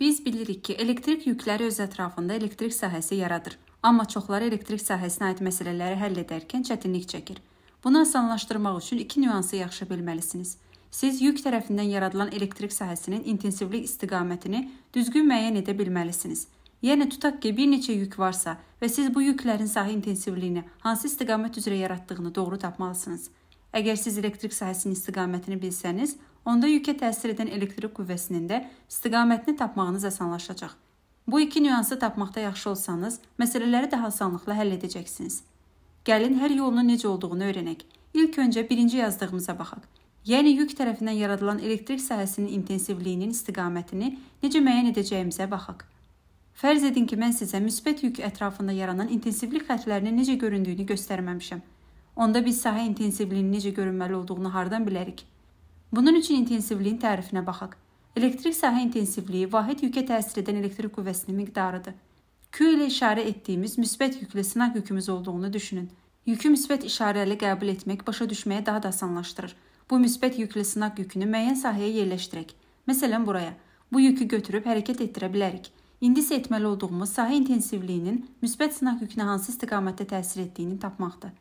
Biz bilirik ki, elektrik yükləri öz ətrafında elektrik sahəsi yaradır, amma çoxları elektrik sahəsinə aid məsələləri həll edərkən çətinlik çəkir. Bunu asanlaşdırmaq üçün iki nüansı yaxşı bilməlisiniz. Siz yük tərəfindən yaradılan elektrik sahəsinin intensivlik istiqamətini düzgün müəyyən edə bilməlisiniz. Yəni tutaq ki, bir neçə yük varsa və siz bu yüklərin sahə intensivliyini hansı istiqamət üzrə yaratdığını doğru tapmalısınız. Əgər siz elektrik sahəsinin istiqamətini bilsəniz, onda yükə təsir edən elektrik qüvvəsinin də istiqamətini tapmağınız asanlaşacaq. Bu iki nüansı tapmaqda yaxşı olsanız, məsələləri daha asanlıqla həll edəcəksiniz. Gəlin hər yolunun necə olduğunu öyrənək. İlk öncə birinci yazdığımıza baxaq. Yəni yük tərəfindən yaradılan elektrik sahəsinin intensivliyinin istiqamətini necə müəyyən edəcəyimizə baxaq. Fərz edin ki, mən sizə müsbət yük ətrafında yaranan intensivlik xətlərinin necə göründüyünü göstərməmişəm. Onda biz sahə intensivliyinin necə görünməli olduğunu hardan bilərik? Bunun üçün intensivliyin tərifinə baxaq. Elektrik sahə intensivliyi vahid yükə təsir edən elektrik qüvvəsinin miqdarıdır. Q ilə işarə etdiyimiz müsbət yüklü sınaq yükümüz olduğunu düşünün. Yükü müsbət işarəli qəbul etmək başa düşməyə daha da asanlaşdırır. Bu müsbət yüklü sınaq yükünü müəyyən sahəyə yerləşdirək. Məsələn, buraya. Bu yükü götürüb hərəkət etdirə bilərik. İndi isə etməli olduğumuz sahə intensivliyinin müsbət sınaq yükünə hansı istiqamətdə təsir etdiyini tapmaqdır.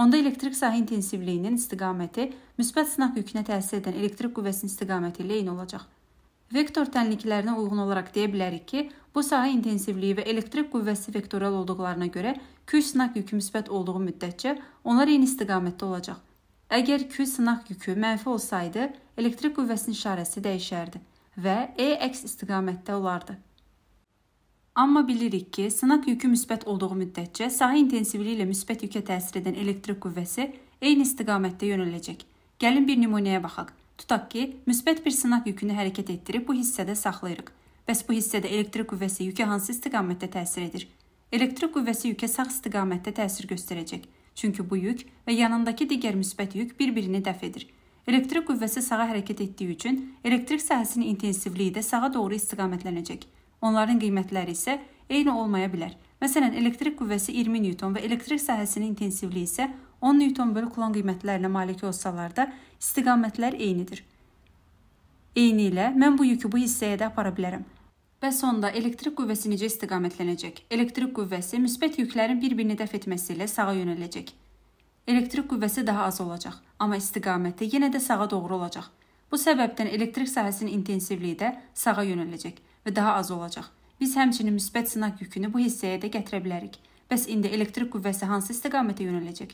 Onda elektrik sahə intensivliyinin istiqaməti müsbət sınaq yükünə təsir edən elektrik qüvvəsinin istiqaməti ilə eyni olacaq. Vektor tənliklərinə uyğun olaraq deyə bilərik ki, bu sahə intensivliyi və elektrik qüvvəsi vektorial olduqlarına görə Q sınaq yükü müsbət olduğu müddətcə onlar eyni istiqamətdə olacaq. Əgər Q sınaq yükü mənfi olsaydı, elektrik qüvvəsinin işarəsi dəyişərdi və E əks istiqamətdə olardı. Amma bilirik ki, sınaq yükü müsbət olduğu müddətcə sahə intensivliyi ilə müsbət yükə təsir edən elektrik qüvvəsi eyni istiqamətdə yönələcək. Gəlin bir nümunəyə baxaq. Tutaq ki, müsbət bir sınaq yükünü hərəkət etdirib bu hissədə saxlayırıq. Bəs bu hissədə elektrik qüvvəsi yükə hansı istiqamətdə təsir edir? Elektrik qüvvəsi yükə sağ istiqamətdə təsir göstərəcək. Çünki bu yük və yanındakı digər müsbət yük bir-birini dəf edir. Elektrik qüvvəsi sağa hərəkət etdiyi üçün elektrik sahəsinin intensivliyi də sağa doğru istiqamətlənəcək. Onların qiymətləri isə eyni olmaya bilər. Məsələn, elektrik qüvvəsi 20 Newton və elektrik sahəsinin intensivliyi isə 10 Newton bölü kulon qiymətlərinə malik olsalar da istiqamətlər eynidir. Eyni ilə mən bu yükü bu hissəyə də apara bilərəm. Bəs onda elektrik qüvvəsi necə istiqamətlənəcək? Elektrik qüvvəsi müsbət yüklərin bir-birini dəf etməsi ilə sağa yönələcək. Elektrik qüvvəsi daha az olacaq, amma istiqaməti yenə də sağa doğru olacaq. Bu səbəbdən elektrik sahəsinin intensivliyi də sağa yönələcək və daha az olacaq. Biz həmçinin müsbət sınaq yükünü bu hissəyə də gətirə bilərik. Bəs indi elektrik qüvvəsi hansı istiqamətə yönələcək?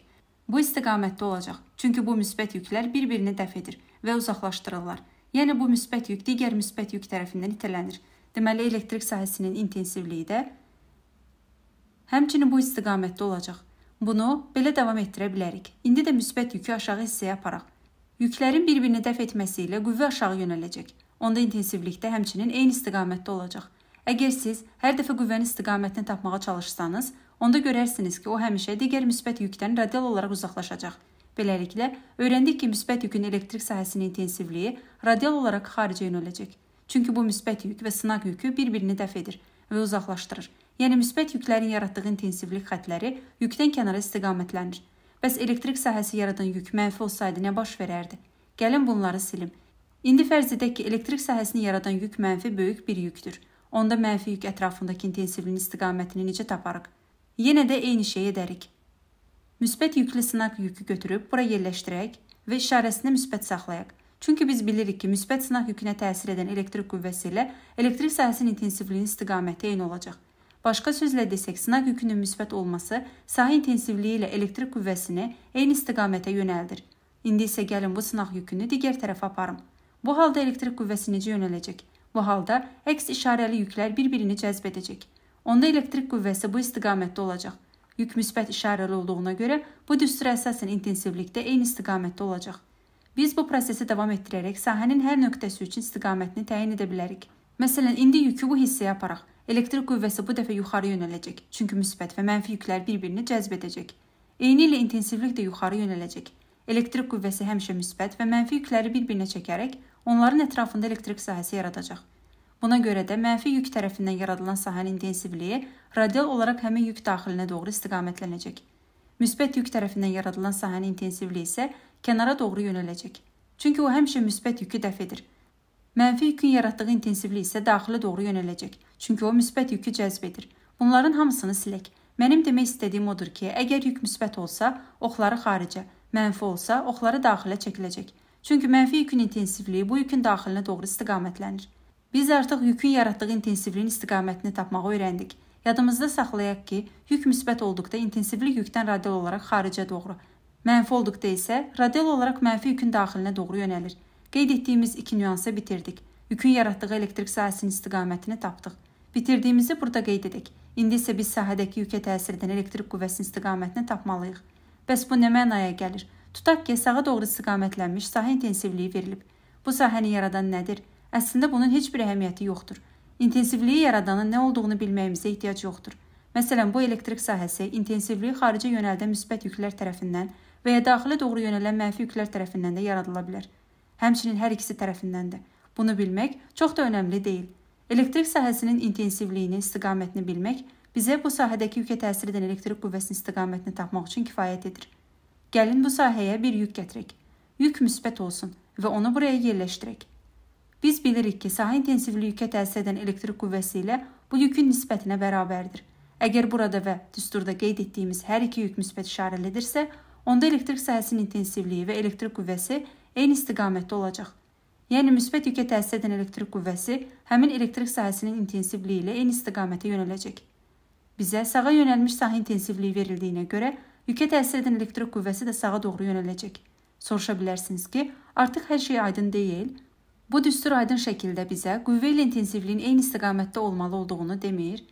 Bu istiqamətdə olacaq. Çünki bu müsbət yüklər bir-birini dəf edir və uzaqlaşdırırlar. Yəni bu müsbət yük digər müsbət yük tərəfindən itilənir. Deməli elektrik sahəsinin intensivliyi də həmçinin bu istiqamətdə olacaq. Bunu belə davam etdirə bilərik. İndi də müsbət yükü aşağı hissəyə aparaq. Yüklərin bir-birini dəf etməsi ilə qüvvə aşağı yönələcək onda intensivlikdə həmçinin eyni istiqamətdə olacaq. Əgər siz hər dəfə qüvvənin istiqamətini tapmağa çalışsanız, onda görərsiniz ki, o həmişə digər müsbət yükdən radial olaraq uzaqlaşacaq. Beləliklə, öyrəndik ki, müsbət yükün elektrik sahəsinin intensivliyi radial olaraq xaricə yönələcək. Çünki bu müsbət yük və sınaq yükü bir-birini dəf edir və uzaqlaşdırır. Yəni müsbət yüklərin yaratdığı intensivlik xətləri yükdən kənara istiqamətlənir. Bəs elektrik sahəsi yaradan yük mənfi olsaydı nə baş verərdi? Gəlin bunları silim. İndi fərz edək ki, elektrik sahəsini yaradan yük mənfi böyük bir yükdür. Onda mənfi yük ətrafındakı intensivliyin istiqamətini necə taparıq? Yenə də eyni şey edərik. Müsbət yüklü sınaq yükü götürüb bura yerləşdirək və işarəsini müsbət saxlayaq. Çünki biz bilirik ki, müsbət sınaq yükünə təsir edən elektrik qüvvəsi ilə elektrik sahəsinin intensivliyinin istiqaməti eyni olacaq. Başqa sözlə desək, sınaq yükünün müsbət olması sahə intensivliyi ilə elektrik qüvvəsini eyni istiqamətə yönəldir. İndi isə gəlin bu sınaq yükünü digər tərəfə aparım. Bu halda elektrik qüvvəsi necə yönələcək? Bu halda əks işarəli yüklər bir-birini cəzb edəcək. Onda elektrik qüvvəsi bu istiqamətdə olacaq. Yük müsbət işarəli olduğuna görə bu düstur əsasən intensivlikdə eyni istiqamətdə olacaq. Biz bu prosesi davam etdirərək sahənin hər nöqtəsi üçün istiqamətini təyin edə bilərik. Məsələn, indi yükü bu hissəyə aparaq. Elektrik qüvvəsi bu dəfə yuxarı yönələcək, çünki müsbət və mənfi yüklər bir-birini cəzb edəcək. Eyni ilə intensivlik də yuxarı yönələcək. Elektrik qüvvəsi həmişə müsbət və mənfi yükləri bir-birinə çəkərək onların ətrafında elektrik sahəsi yaradacaq. Buna görə də mənfi yük tərəfindən yaradılan sahənin intensivliyi radial olaraq həmin yük daxilinə doğru istiqamətlənəcək. Müsbət yük tərəfindən yaradılan sahənin intensivliyi isə kənara doğru yönələcək. Çünki o həmişə müsbət yükü dəf edir. Mənfi yükün yaratdığı intensivlik isə daxilə doğru yönələcək. Çünki o müsbət yükü cəzb edir. Bunların hamısını silək. Mənim demək istədiyim odur ki, əgər yük müsbət olsa, oxları xaricə, mənfi olsa, oxları daxilə çəkiləcək. Çünki mənfi yükün intensivliyi bu yükün daxilinə doğru istiqamətlənir. Biz artıq yükün yaratdığı intensivliyin istiqamətini tapmağı öyrəndik. Yadımızda saxlayaq ki, yük müsbət olduqda intensivlik yükdən radial olaraq xaricə doğru, mənfi olduqda isə radial olaraq mənfi yükün daxilinə doğru yönəlir. Qeyd etdiyimiz iki nüansı bitirdik. Yükün yaratdığı elektrik sahəsinin istiqamətini tapdıq. Bitirdiyimizi burada qeyd edək. İndi isə biz sahədəki yükə təsir edən elektrik qüvvəsinin istiqamətini tapmalıyıq. Bəs bu nə mənaya gəlir? Tutaq ki, sağa doğru istiqamətlənmiş sahə intensivliyi verilib. Bu sahəni yaradan nədir? Əslində bunun heç bir əhəmiyyəti yoxdur. İntensivliyi yaradanın nə olduğunu bilməyimizə ehtiyac yoxdur. Məsələn, bu elektrik sahəsi intensivliyi xaricə yönəldən müsbət yüklər tərəfindən və ya daxilə doğru yönələn mənfi yüklər tərəfindən də yaradıla bilər. Həmçinin hər ikisi tərəfindən də. Bunu bilmək çox da önəmli deyil. Elektrik sahəsinin intensivliyini, istiqamətini bilmək bizə bu sahədəki yükə təsir edən elektrik qüvvəsinin istiqamətini tapmaq üçün kifayət edir. Gəlin bu sahəyə bir yük gətirək. Yük müsbət olsun və onu buraya yerləşdirək. Biz bilirik ki, sahə intensivliyi yükə təsir edən elektrik qüvvəsi ilə bu yükün nisbətinə bərabərdir. Əgər burada və düsturda qeyd etdiyimiz hər iki yük müsbət işarəlidirsə, onda elektrik sahəsinin intensivliyi və elektrik qüvvəsi eyni istiqamətdə olacaq. Yəni müsbət yükə təsir edən elektrik qüvvəsi həmin elektrik sahəsinin intensivliyi ilə eyni istiqamətə yönələcək. Bizə sağa yönəlmiş sahə intensivliyi verildiyinə görə Yükə təsir edən elektrik qüvvəsi də sağa doğru yönələcək. Soruşa bilərsiniz ki, artıq hər şey aydın deyil. Bu düstur aydın şəkildə bizə qüvvə ilə intensivliyin eyni istiqamətdə olmalı olduğunu demir.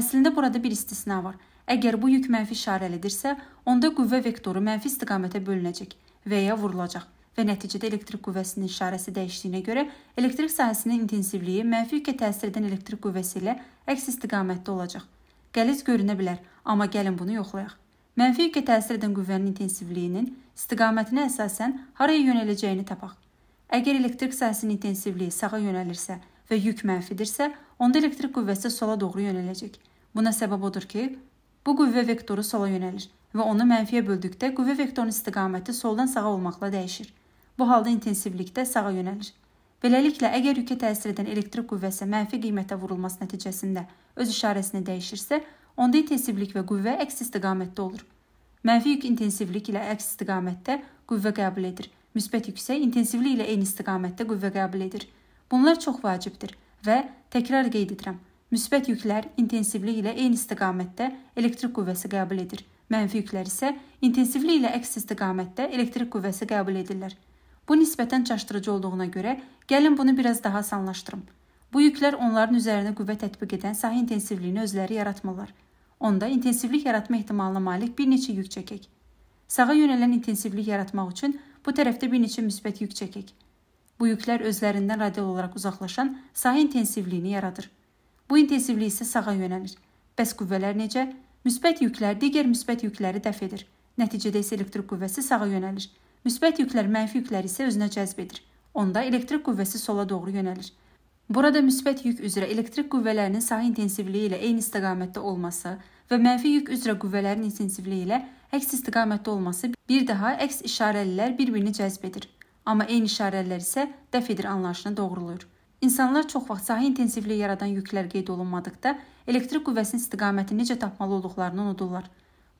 Əslində burada bir istisna var. Əgər bu yük mənfi işarəlidirsə, onda qüvvə vektoru mənfi istiqamətə bölünəcək və ya vurulacaq və nəticədə elektrik qüvvəsinin işarəsi dəyişdiyinə görə elektrik sahəsinin intensivliyi mənfi yükə təsir edən elektrik qüvvəsi ilə əks istiqamətdə olacaq. Qəliz görünə bilər, amma gəlin bunu yoxlayaq. Mənfi yükə təsir edən qüvvənin intensivliyinin istiqamətinə əsasən haraya yönələcəyini tapaq. Əgər elektrik sahəsinin intensivliyi sağa yönəlirsə və yük mənfidirsə, onda elektrik qüvvəsi sola doğru yönələcək. Buna səbəb odur ki, bu qüvvə vektoru sola yönəlir və onu mənfiyə böldükdə qüvvə vektorunun istiqaməti soldan sağa olmaqla dəyişir. Bu halda intensivlikdə sağa yönəlir. Beləliklə, əgər yükə təsir edən elektrik qüvvəsi mənfi qiymətə vurulması nəticəsində öz işarəsini dəyişirsə, onda intensivlik və qüvvə əks istiqamətdə olur. Mənfi yük intensivlik ilə əks istiqamətdə qüvvə qəbul edir. Müsbət yüksək intensivlik ilə eyni istiqamətdə qüvvə qəbul edir. Bunlar çox vacibdir və təkrar qeyd edirəm. Müsbət yüklər intensivlik ilə eyni istiqamətdə elektrik qüvvəsi qəbul edir. Mənfi yüklər isə intensivlik ilə əks istiqamətdə elektrik qüvvəsi qəbul edirlər. Bu nisbətən çaşdırıcı olduğuna görə gəlin bunu biraz daha asanlaşdırım. Bu yüklər onların üzərinə qüvvə tətbiq edən sahə intensivliyini özləri yaratmırlar. Onda intensivlik yaratma ehtimalına malik bir neçə yük çəkək. Sağa yönələn intensivlik yaratmaq üçün bu tərəfdə bir neçə müsbət yük çəkək. Bu yüklər özlərindən radial olaraq uzaqlaşan sahə intensivliyini yaradır. Bu intensivlik isə sağa yönəlir. Bəs qüvvələr necə? Müsbət yüklər digər müsbət yükləri dəf edir. Nəticədə isə elektrik qüvvəsi sağa yönəlir. Müsbət yüklər mənfi yükləri isə özünə cəzb edir. Onda elektrik qüvvəsi sola doğru yönəlir. Burada müsbət yük üzrə elektrik qüvvələrinin sahə intensivliyi ilə eyni istiqamətdə olması və mənfi yük üzrə qüvvələrin intensivliyi ilə əks istiqamətdə olması bir daha əks işarəlilər bir-birini cəzb edir. Amma eyni işarəlilər isə dəf edir anlayışını doğrulayır. İnsanlar çox vaxt sahə intensivliyi yaradan yüklər qeyd olunmadıqda elektrik qüvvəsinin istiqamətini necə tapmalı olduqlarını unudurlar.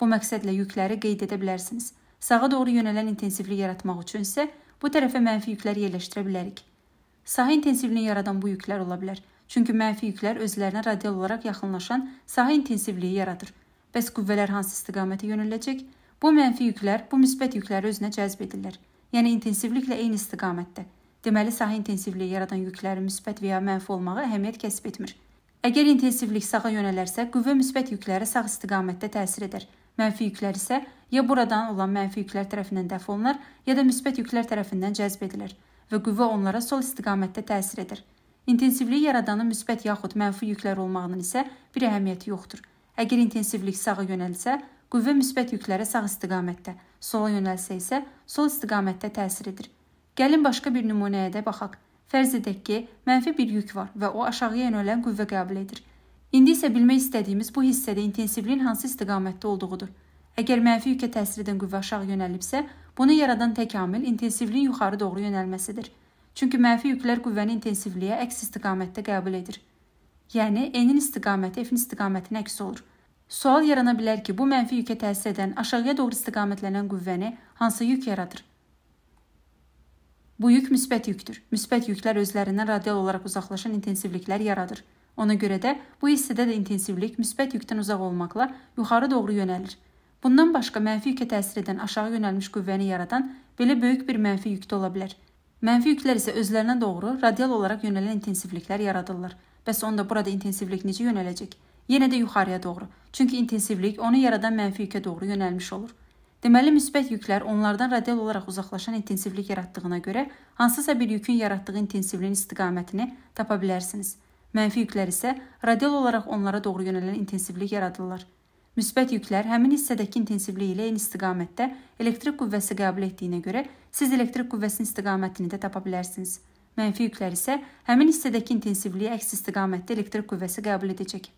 Bu məqsədlə yükləri qeyd edə bilərsiniz. Sağa doğru yönələn intensivlik yaratmaq üçün isə bu tərəfə mənfi yüklər yerləşdirə bilərik. Sahə intensivliyini yaradan bu yüklər ola bilər. Çünki mənfi yüklər özlərinə radial olaraq yaxınlaşan sahə intensivliyi yaradır. Bəs qüvvələr hansı istiqamətə yönələcək? Bu mənfi yüklər bu müsbət yükləri özünə cəzb edirlər. Yəni intensivliklə eyni istiqamətdə. Deməli, sahə intensivliyi yaradan yüklərin müsbət və ya mənfi olmağı əhəmiyyət kəsb etmir. Əgər intensivlik sağa yönələrsə, qüvvə müsbət yüklərə sağ istiqamətdə təsir edər. Mənfi yüklər isə ya buradan olan mənfi yüklər tərəfindən dəf olunur, ya da müsbət yüklər tərəfindən cəzb edilir və qüvvə onlara sol istiqamətdə təsir edir. İntensivliyi yaradanın müsbət yaxud mənfi yüklər olmağının isə bir əhəmiyyəti yoxdur. Əgər intensivlik sağa yönəlsə, qüvvə müsbət yüklərə sağ istiqamətdə, sola yönəlsə isə sol istiqamətdə təsir edir. Gəlin başqa bir nümunəyə də baxaq. Fərz edək ki, mənfi bir yük var və o aşağıya yönələn qüvvə qəbul edir. İndi isə bilmək istədiyimiz bu hissədə intensivliyin hansı istiqamətdə olduğudur. Əgər mənfi yükə təsir edən qüvvə aşağı yönəlibsə, Bunu yaradan tək amil intensivliyin yuxarı doğru yönəlməsidir. Çünki mənfi yüklər qüvvəni intensivliyə əks istiqamətdə qəbul edir. Yəni n-in istiqaməti f-in istiqamətinə əks olur. Sual yarana bilər ki, bu mənfi yükə təsir edən aşağıya doğru istiqamətlənən qüvvəni hansı yük yaradır? Bu yük müsbət yükdür. Müsbət yüklər özlərindən radial olaraq uzaqlaşan intensivliklər yaradır. Ona görə də bu hissədə də intensivlik müsbət yükdən uzaq olmaqla yuxarı doğru yönəlir. Bundan başqa mənfi yükə təsir edən aşağı yönəlmiş qüvvəni yaradan belə böyük bir mənfi yük də ola bilər. Mənfi yüklər isə özlərinə doğru radial olaraq yönələn intensivliklər yaradırlar. Bəs onda burada intensivlik necə yönələcək? Yenə də yuxarıya doğru. Çünki intensivlik onu yaradan mənfi yükə doğru yönəlmiş olur. Deməli müsbət yüklər onlardan radial olaraq uzaqlaşan intensivlik yaratdığına görə hansısa bir yükün yaratdığı intensivliyin istiqamətini tapa bilərsiniz. Mənfi yüklər isə radial olaraq onlara doğru yönələn intensivlik yaradırlar. Müsbət yüklər həmin hissədəki intensivliyi ilə eyni istiqamətdə elektrik qüvvəsi qəbul etdiyinə görə siz elektrik qüvvəsinin istiqamətini də tapa bilərsiniz. Mənfi yüklər isə həmin hissədəki intensivliyi əks istiqamətdə elektrik qüvvəsi qəbul edəcək.